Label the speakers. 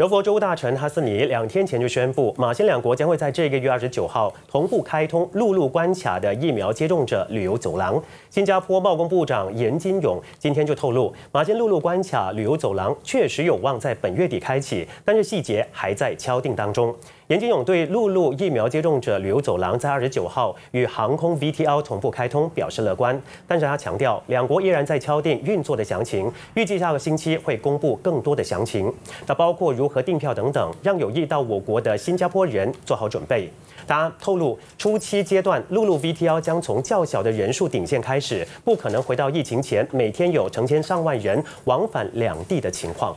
Speaker 1: 柔佛州大臣哈斯尼两天前就宣布，马新两国将会在这个月二十九号同步开通陆路关卡的疫苗接种者旅游走廊。新加坡贸工部长严金勇今天就透露，马新陆路关卡旅游走廊确实有望在本月底开启，但是细节还在敲定当中。严金勇对陆路疫苗接种者旅游走廊在二十九号与航空 VTL 同步开通表示乐观，但是他强调，两国依然在敲定运作的详情，预计下个星期会公布更多的详情，那包括如。和订票等等，让有意到我国的新加坡人做好准备。他透露，初期阶段陆路 v t l 将从较小的人数顶线开始，不可能回到疫情前每天有成千上万人往返两地的情况。